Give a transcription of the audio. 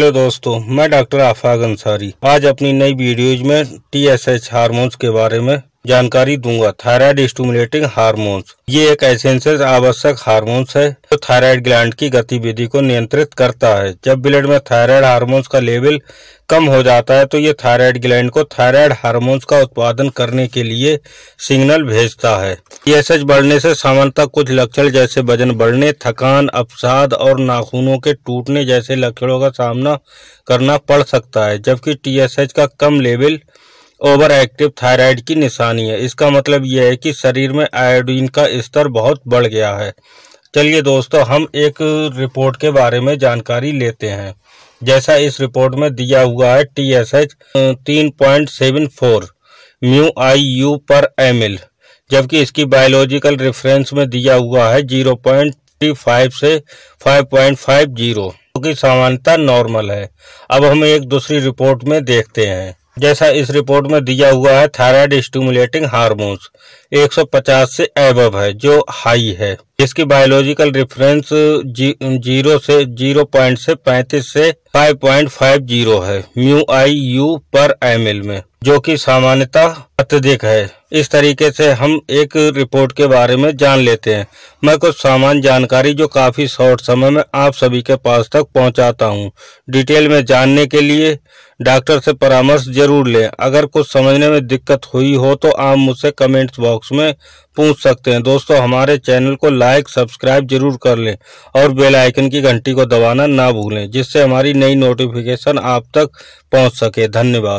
Hello दोस्तों मैं doctor आफाक अंसारी आज अपनी नई वीडियोज में टी एस एच हारमोन्स के बारे में जानकारी दूंगा थायराइड स्टूमुलेटिंग हार्मोन्स ये एक एसेंशियल आवश्यक हार्मोन्स है जो तो थायराइड ग्लैंड की गतिविधि को नियंत्रित करता है जब ब्लड में थायराइड हार्मोन्स का लेवल कम हो जाता है तो ये थायराइड ग्लैंड को थायराइड हार्मोन्स का उत्पादन करने के लिए सिग्नल भेजता है टीएसएच बढ़ने से सामान्यतः कुछ लक्षण जैसे वजन बढ़ने थकान अपसाद और नाखूनों के टूटने जैसे लक्षणों का सामना करना पड़ सकता है जबकि टीएसएच का कम लेवल ओवर एक्टिव थायराइड की निशानी है इसका मतलब यह है कि शरीर में आयोडीन का स्तर बहुत बढ़ गया है चलिए दोस्तों हम एक रिपोर्ट के बारे में जानकारी लेते हैं जैसा इस रिपोर्ट में दिया हुआ है टी एस एच तीन point seven four mu I U पर एम एल जबकि इसकी बायोलॉजिकल रेफरेंस में दिया हुआ है जीरो पॉइंट फाइव से फाइव पॉइंट फाइव जीरो जो कि सामान्यतः नॉर्मल है अब हम एक दूसरी रिपोर्ट में देखते हैं जैसा इस रिपोर्ट में दिया हुआ है थायराइड स्टिमुलेटिंग हार्मोन्स 150 से एब है जो हाई है इसकी बायोलॉजिकल रेफरेंस जीरो से जीरो पॉइंट से पैंतीस से फाइव पॉइंट फाइव जीरो है म्यू आई यू पर एम में जो कि सामान्यता अत्यधिक है इस तरीके से हम एक रिपोर्ट के बारे में जान लेते हैं मैं कुछ सामान्य जानकारी जो काफ़ी शॉर्ट समय में आप सभी के पास तक पहुंचाता हूं। डिटेल में जानने के लिए डॉक्टर से परामर्श जरूर लें अगर कुछ समझने में दिक्कत हुई हो तो आप मुझसे कमेंट्स बॉक्स में पूछ सकते हैं दोस्तों हमारे चैनल को लाइक सब्सक्राइब जरूर कर लें और बेल आइकन की घंटी को दबाना ना भूलें जिससे हमारी नई नोटिफिकेशन आप तक पहुंच सके धन्यवाद